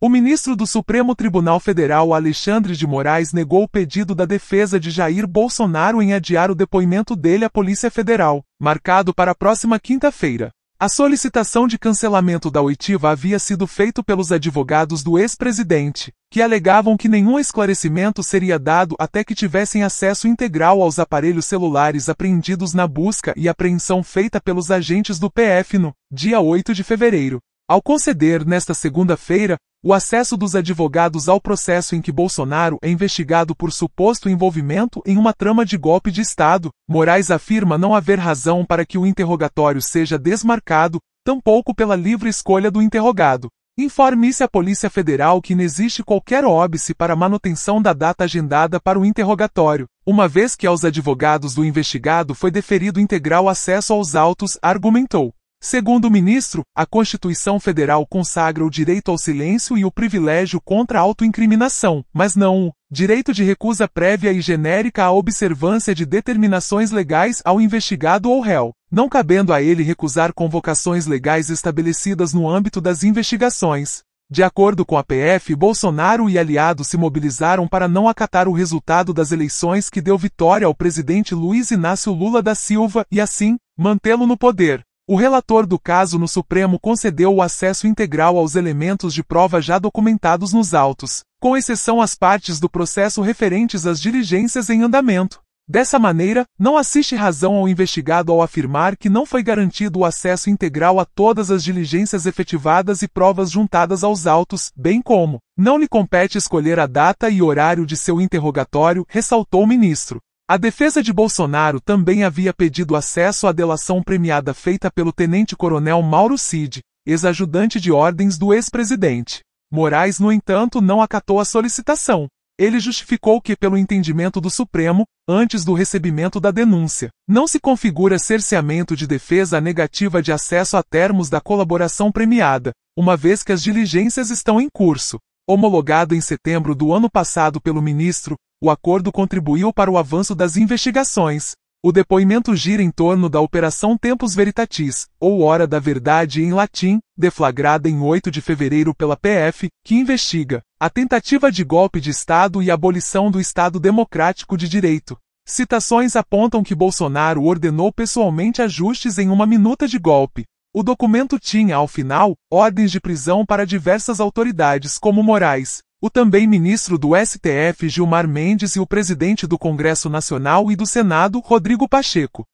O ministro do Supremo Tribunal Federal Alexandre de Moraes negou o pedido da defesa de Jair Bolsonaro em adiar o depoimento dele à Polícia Federal, marcado para a próxima quinta-feira. A solicitação de cancelamento da oitiva havia sido feita pelos advogados do ex-presidente, que alegavam que nenhum esclarecimento seria dado até que tivessem acesso integral aos aparelhos celulares apreendidos na busca e apreensão feita pelos agentes do PF no dia 8 de fevereiro. Ao conceder, nesta segunda-feira, o acesso dos advogados ao processo em que Bolsonaro é investigado por suposto envolvimento em uma trama de golpe de Estado, Moraes afirma não haver razão para que o interrogatório seja desmarcado, tampouco pela livre escolha do interrogado. Informe-se à Polícia Federal que não existe qualquer óbice para manutenção da data agendada para o interrogatório, uma vez que aos advogados do investigado foi deferido integral acesso aos autos, argumentou. Segundo o ministro, a Constituição Federal consagra o direito ao silêncio e o privilégio contra a autoincriminação, mas não o direito de recusa prévia e genérica à observância de determinações legais ao investigado ou réu, não cabendo a ele recusar convocações legais estabelecidas no âmbito das investigações. De acordo com a PF, Bolsonaro e aliados se mobilizaram para não acatar o resultado das eleições que deu vitória ao presidente Luiz Inácio Lula da Silva e, assim, mantê-lo no poder. O relator do caso no Supremo concedeu o acesso integral aos elementos de prova já documentados nos autos, com exceção às partes do processo referentes às diligências em andamento. Dessa maneira, não assiste razão ao investigado ao afirmar que não foi garantido o acesso integral a todas as diligências efetivadas e provas juntadas aos autos, bem como não lhe compete escolher a data e horário de seu interrogatório, ressaltou o ministro. A defesa de Bolsonaro também havia pedido acesso à delação premiada feita pelo tenente-coronel Mauro Cid, ex-ajudante de ordens do ex-presidente. Moraes, no entanto, não acatou a solicitação. Ele justificou que, pelo entendimento do Supremo, antes do recebimento da denúncia, não se configura cerceamento de defesa negativa de acesso a termos da colaboração premiada, uma vez que as diligências estão em curso. Homologado em setembro do ano passado pelo ministro, o acordo contribuiu para o avanço das investigações. O depoimento gira em torno da Operação Tempus Veritatis, ou Hora da Verdade em latim, deflagrada em 8 de fevereiro pela PF, que investiga a tentativa de golpe de Estado e abolição do Estado Democrático de Direito. Citações apontam que Bolsonaro ordenou pessoalmente ajustes em uma minuta de golpe, o documento tinha, ao final, ordens de prisão para diversas autoridades, como Moraes, o também ministro do STF Gilmar Mendes e o presidente do Congresso Nacional e do Senado, Rodrigo Pacheco.